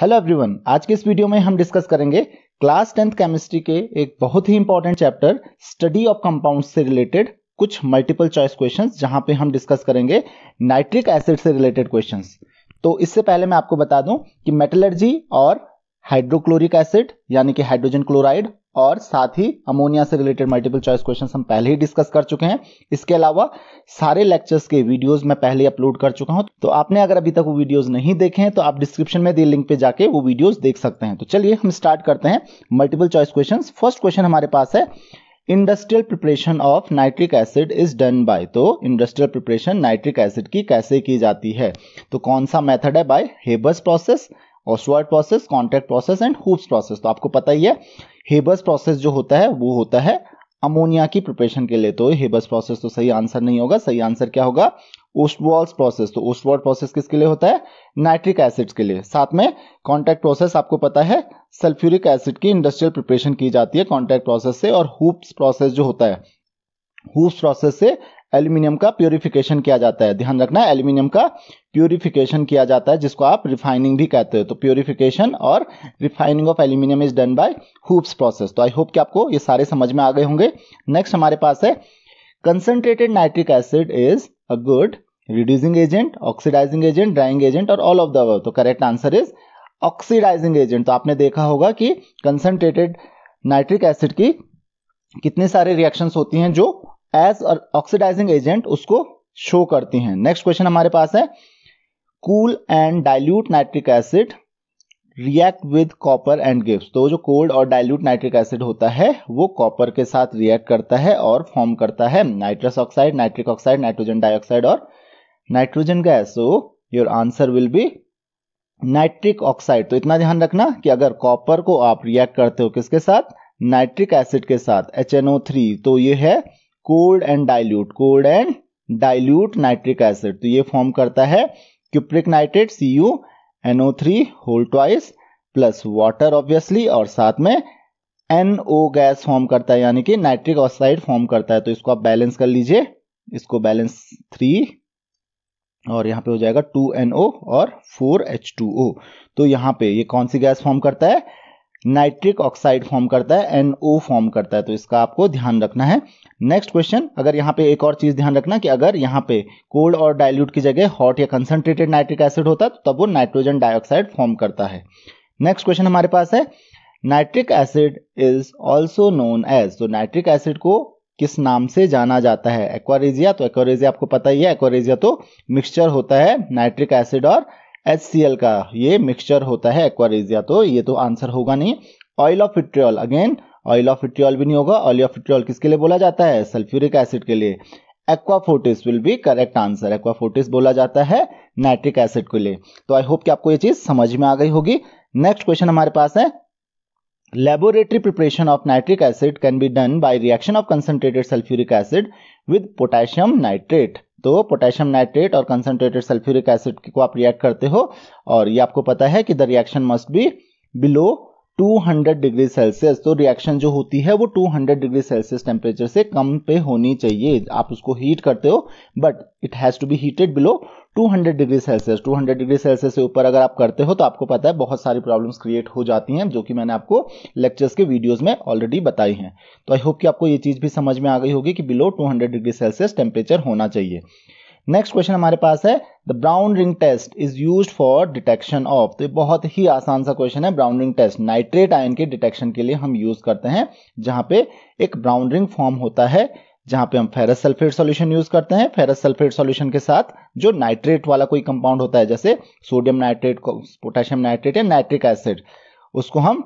hello everyone आज के इस वीडियो में हम डिस्कस करेंगे क्लास टेंथ केमिस्ट्री के एक बहुत ही important chapter study of compounds से रिलेटेड कुछ मल्टीपल चॉइस क्वेश्चंस जहां पे हम डिस्कस करेंगे नाइट्रिक एसिड से रिलेटेड क्वेश्चंस तो इससे पहले मैं आपको बता दूं कि मेटलर्जी और हाइड्रोक्लोरिक एसिड यानी कि हाइड्रोजन क्लोराइड और साथ ही अमोनिया से रिलेटेड मल्टीपल चॉइस क्वेश्चन हम पहले ही डिस्कस कर चुके हैं इसके अलावा सारे लेक्चर्स के वीडियोस मैं पहले अपलोड कर चुका हूं तो आपने अगर अभी तक वो वीडियोस नहीं देखे हैं तो आप डिस्क्रिप्शन में दिए लिंक पे जाके वो वीडियोस देख सकते हैं तो चलिए हम स्टार्ट करते हैं multiple choice question first question हमारे पास है industrial preparation of nitric acid is done by तो इंडस्ट्रियल प्रिपरेशन नाइट्रिक एसिड की कैसे की जाती है तो कौन सा मेथड है by Haber's process Ostwald process contact process and Hoopes process तो आपको पता ही है हेबस प्रोसेस जो होता है वो होता है अमोनिया की प्रिपरेशन के लिए तो हेबस प्रोसेस तो सही आंसर नहीं होगा सही आंसर क्या होगा ओस्टवॉल्स प्रोसेस तो ओस्टवॉल प्रोसेस किसके लिए होता है नाइट्रिक एसिड के लिए साथ में कॉन्टैक्ट प्रोसेस आपको पता है सल्फ्यूरिक एसिड की इंडस्ट्रियल प्रिपरेशन की जाती है कॉन्टैक्ट प्रोसेस से और हुप्स प्रोसेस जो होता है हुप्स प्रोसेस से एल्यूमिनियम का प्योरिफिकेशन किया जाता है ध्यान रखना एल्यूमिनियम का प्योरिफिकेशन किया जाता है जिसको आप रिफाइनिंग भी कहते हो तो प्योरिफिकेशन और refining of aluminium is done by Hoopes process तो आई होप कि आपको ये सारे समझ में आ गए होंगे नेक्स्ट हमारे पास है concentrated nitric acid is a good reducing agent oxidising agent drying agent और ऑल ऑफ द तो correct answer is oxidising agent तो आपने देखा होगा कि कंसनट्रेटेड नाइट्रिक एसिड की कितने सारे रिएक्शंस होती हैं जो एज ऑक्सीडाइजिंग एजेंट उसको शो करती हैं नेक्स्ट क्वेश्चन हमारे पास है cool and dilute nitric acid react with copper and gives तो जो कोल्ड और डाइल्यूट नाइट्रिक एसिड होता है वो कॉपर के साथ रिएक्ट करता है और फॉर्म करता है nitrous oxide nitric oxide nitrogen dioxide और nitrogen gas so your answer will be nitric oxide तो इतना ध्यान रखना कि अगर कॉपर को आप रिएक्ट करते हो किसके साथ नाइट्रिक एसिड के साथ एच तो ये है cold and dilute cold and dilute nitric acid तो ये फॉर्म करता है cupric nitrate C U NO three whole twice plus water obviously और साथ में एनओ गैस फॉर्म करता है यानी कि नाइट्रिक ऑक्साइड फॉर्म करता है तो इसको आप बैलेंस कर लीजिए इसको बैलेंस थ्री और यहां पे हो जाएगा टू एनओ और फोर एच टू ओ तो यहां पे ये कौन सी गैस फॉर्म करता है नाइट्रिक ऑक्साइड फॉर्म करता है एनओ फॉर्म करता है तो इसका आपको ध्यान रखना है नेक्स्ट क्वेश्चन अगर यहाँ पे एक और चीज ध्यान रखना कि अगर यहाँ पे कोल्ड और डाइल्यूट की जगह हॉट या कंसनट्रेटेड नाइट्रिक एसिड होता तो तब वो नाइट्रोजन डाइऑक्साइड फॉर्म करता है नेक्स्ट क्वेश्चन हमारे पास है nitric acid is also known as तो नाइट्रिक एसिड को किस नाम से जाना जाता है एक्वारेजिया तो एक्वारेजिया आपको पता ही है एक्वारेजिया तो मिक्सचर होता है नाइट्रिक एसिड और HCl का ये मिक्सचर होता है एक्वारेजिया तो ये तो आंसर होगा नहीं oil of vitriol again oil of vitriol भी नहीं होगा ऑयल ऑफ फिट्रियल किसके लिए बोला जाता है सल्फ्यूरिक एसिड के लिए aqua fortis will be correct answer aqua fortis बोला जाता है नाइट्रिक एसिड के लिए तो आई होप कि आपको ये चीज समझ में आ गई होगी नेक्स्ट क्वेश्चन हमारे पास है laboratory preparation of nitric acid can be done by reaction of concentrated sulphuric acid with potassium nitrate तो पोटेशियम नाइट्रेट और कंसनट्रेटेड सल्फ्यूरिक एसिड को आप रिएक्ट करते हो और ये आपको पता है कि the reaction must be below 200 degree Celsius तो रिएक्शन जो होती है वो 200 डिग्री सेल्सियस टेम्परेचर से कम पे होनी चाहिए आप उसको हीट करते हो but it has to be heated below 200 degree Celsius 200 degree Celsius से ऊपर अगर आप करते हो तो आपको पता है बहुत सारी प्रॉब्लम्स क्रिएट हो जाती हैं जो कि मैंने आपको लेक्चर्स के वीडियोस में ऑलरेडी बताई हैं तो आई होप कि आपको ये चीज़ भी समझ में आ गई होगी कि बिलो 200 डिग्री सेल्सियस टेम्परेचर होना चाहिए नेक्स्ट क्वेश्चन हमारे पास है the brown ring test is use for detection of तो ये बहुत ही आसान सा क्वेश्चन है brown ring test nitrate ion के डिटेक्शन के लिए हम यूज करते हैं जहां पे एक ब्राउन रिंग फॉर्म होता है जहां पे हम फेरस सल्फेट सॉल्यूशन यूज करते हैं फेरस सल्फेट सॉल्यूशन के साथ जो नाइट्रेट वाला कोई कंपाउंड होता है जैसे सोडियम नाइट्रेट पोटेशियम नाइट्रेट या नाइट्रिक एसिड उसको हम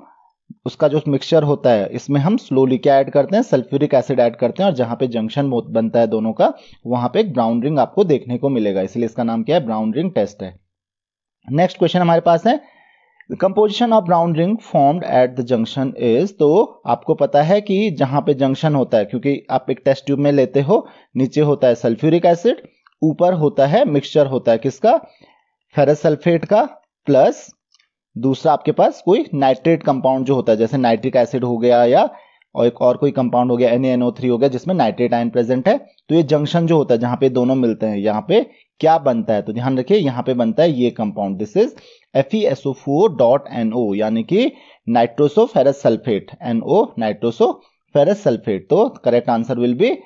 उसका जो मिक्सचर होता है इसमें हम स्लोली क्या ऐड करते हैं सल्फ्यूरिक एसिड ऐड करते हैं और जहां पे जंक्शन बनता है दोनों का वहां पे एक ब्राउन रिंग आपको देखने को मिलेगा इसलिए इसका नाम क्या है ब्राउन रिंग टेस्ट है नेक्स्ट क्वेश्चन हमारे पास है composition of brown ring formed at the junction is तो आपको पता है कि जहां पे जंक्शन होता है क्योंकि आप एक टेस्ट ट्यूब में लेते हो नीचे होता है सल्फ्यूरिक एसिड ऊपर होता है मिक्सचर होता है किसका फेरसल्फेट का प्लस दूसरा आपके पास कोई नाइट्रेट कंपाउंड जो होता है जैसे नाइट्रिक एसिड हो गया या और एक और कोई कंपाउंड हो गया एन हो गया जिसमें नाइट्रेट आयन प्रेजेंट है तो ये जंक्शन जो होता है जहां पे दोनों मिलते हैं यहाँ पे क्या बनता है तो ध्यान रखिए यहाँ पे बनता है ये compound this is F dot NO यानी कि nitroso ferrous sulphate NO nitroso ferrous sulphate तो correct answer will be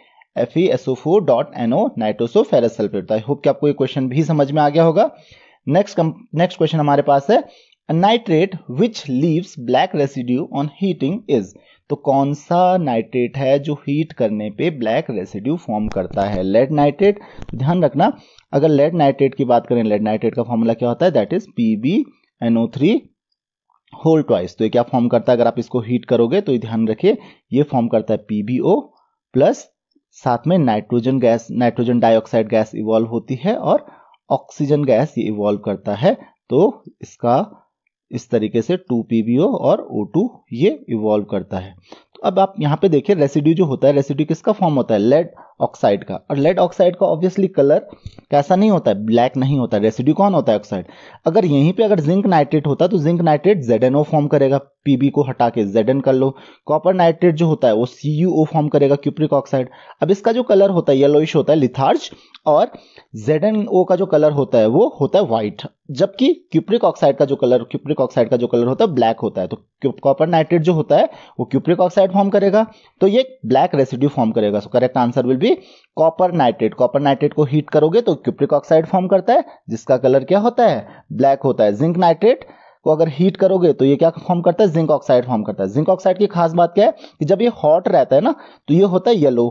F E dot NO nitroso ferrous sulphate तो आई होप कि आपको ये क्वेश्चन भी समझ में आ गया होगा नेक्स्ट नेक्स्ट क्वेश्चन हमारे पास है nitrate which which black residue on heating is तो कौन सा नाइट्रेट है जो हीट करने पे ब्लैक रेसिड्यू फॉर्म करता है लेड नाइट्रेट तो ध्यान रखना अगर लेड नाइट्रेट की बात करें लेड नाइट्रेट का फॉर्मूला क्या होता है that is P B NO three whole twice तो ये क्या फॉर्म करता है अगर आप इसको हीट करोगे तो ध्यान रखिए ये फॉर्म करता है पीबीओ प्लस साथ में nitrogen gas nitrogen dioxide gas evolve होती है और ऑक्सीजन गैस ये इवॉल्व करता है तो इसका इस तरीके से टू पी और टू ये इवॉल्व करता है तो अब आप यहाँ पे देखिए रेसिड्यू जो होता है रेसिड्यू किसका फॉर्म होता है लेड ऑक्साइड का और लेड ऑक्साइड का ऑब्वियसली कलर कैसा नहीं होता है ब्लैक नहीं होता है रेसिड्यू कौन होता है ऑक्साइड अगर यहीं पे अगर जिंक नाइट्रेट होता तो जिंक नाइट्रेट जेड फॉर्म करेगा पीबी को हटा के जेड कर लो कॉपर नाइट्रेट जो होता है वो सी फॉर्म करेगा क्यूप्रिक ऑक्साइड अब इसका जो कलर होता है येलोइश होता है लिथार्ज और जेड का जो कलर होता है वो होता है व्हाइट जबकि क्यूप्रिक ऑक्साइड का जो कलर क्यूप्रिक ऑक्साइड का जो कलर होता है ब्लैक होता है तो कॉपर नाइट्रेट जो होता है वो क्यूप्रिक ऑक्साइड फॉर्म करेगा तो ये ब्लैक रेसिड्यू फॉर्म करेगा सो करेक्ट आंसर विल भी कॉपर नाइट्रेट कॉपर नाइट्रेट को हीट करोगे तो क्यूप्रिक ऑक्साइड फॉर्म करता है जिसका कलर क्या होता है ब्लैक होता है जिंक नाइट्रेट को अगर हीट करोगे तो ये क्या फॉर्म करता है जिंक ऑक्साइड फॉर्म करता है जिंक ऑक्साइड की खास बात क्या है कि जब ये हॉट रहता है ना तो ये होता है येलो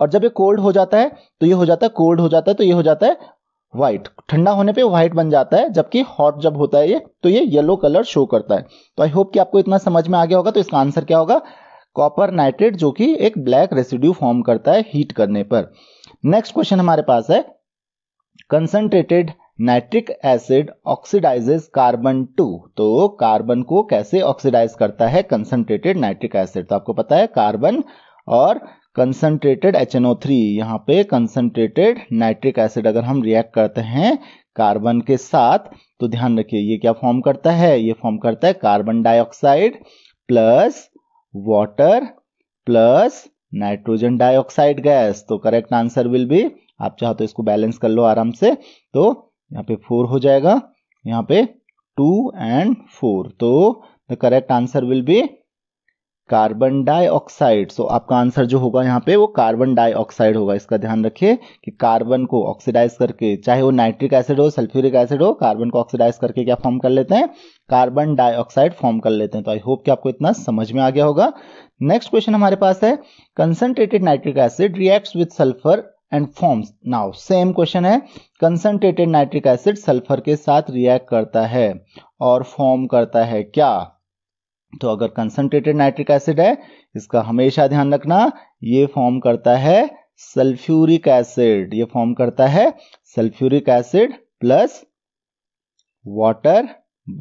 और जब ये कोल्ड हो जाता है तो ये हो जाता है कोल्ड हो जाता है तो ये हो जाता है व्हाइट ठंडा होने पे व्हाइट बन जाता है जबकि हॉट जब होता है ये तो ये येलो कलर शो करता है तो आई होप कि आपको इतना समझ में आ गया होगा तो इसका आंसर क्या होगा कॉपर नाइट्रेट जो कि एक ब्लैक रेसिड्यू फॉर्म करता है हीट करने पर नेक्स्ट क्वेश्चन हमारे पास है concentrated nitric acid oxidises carbon to तो कार्बन को कैसे ऑक्सीडाइज करता है कंसंट्रेटेड नाइट्रिक एसिड तो आपको पता है कार्बन और concentrated H N O three यहाँ पे कंसंट्रेटेड नाइट्रिक एसिड अगर हम रिएक्ट करते हैं कार्बन के साथ तो ध्यान रखिए ये क्या फॉर्म करता है ये फॉर्म करता है carbon dioxide plus water plus nitrogen dioxide gas तो करेक्ट आंसर विल बी आप चाहो तो इसको बैलेंस कर लो आराम से तो यहाँ पे फोर हो जाएगा यहाँ पे टू एंड फोर तो the correct answer will be carbon dioxide so आपका आंसर जो होगा यहाँ पे वो कार्बन डाइऑक्साइड होगा इसका ध्यान रखिए कि कार्बन को ऑक्सीडाइज करके चाहे वो नाइट्रिक एसिड हो सल्फ्यूरिक एसिड हो कार्बन को ऑक्सीडाइज करके क्या फॉर्म कर लेते हैं कार्बन डाइऑक्साइड फॉर्म कर लेते हैं तो आई होप कि आपको इतना समझ में आ गया होगा नेक्स्ट क्वेश्चन हमारे पास है concentrated nitric acid react with sulphur and forms now same question है कंसनट्रेटेड नाइट्रिक एसिड सल्फर के साथ रिएक्ट करता है और फॉर्म करता है क्या तो अगर कंसनट्रेटेड नाइट्रिक एसिड है इसका हमेशा ध्यान रखना ये फॉर्म करता है सल्फ्यूरिक एसिड ये फॉर्म करता है सल्फ्यूरिक एसिड प्लस वाटर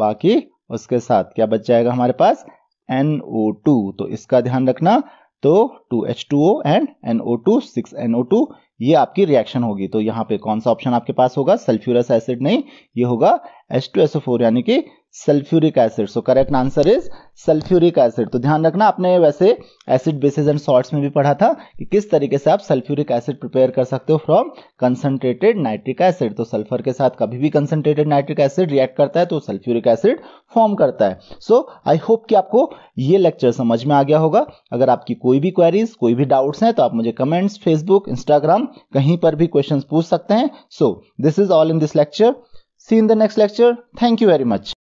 बाकी उसके साथ क्या बच जाएगा हमारे पास NO2 तो इसका ध्यान रखना तो 2H2O एंड NO2 6NO2 ये आपकी रिएक्शन होगी तो यहां पे कौन सा ऑप्शन आपके पास होगा सल्फ्यूरस एसिड नहीं ये होगा H2SO4 यानी कि sulphuric acid so correct answer is sulphuric acid तो ध्यान रखना आपने वैसे एसिड बेसिस एंड सॉल्ट्स में भी पढ़ा था कि किस तरीके से आप सल्फ्यूरिक एसिड प्रिपेयर कर सकते हो फ्रॉम कंसनट्रेटेड नाइट्रिक एसिड तो सल्फर के साथ कभी भी कंसनट्रेटेड नाइट्रिक एसिड रिएक्ट करता है तो सल्फ्यूरिक एसिड फॉर्म करता है सो आई होप कि आपको ये लेक्चर समझ में आ गया होगा अगर आपकी कोई भी क्वेरीज कोई भी डाउट्स हैं तो आप मुझे कमेंट्स फेसबुक इंस्टाग्राम कहीं पर भी क्वेश्चन पूछ सकते हैं so this is all in this lecture see in the next lecture thank you very much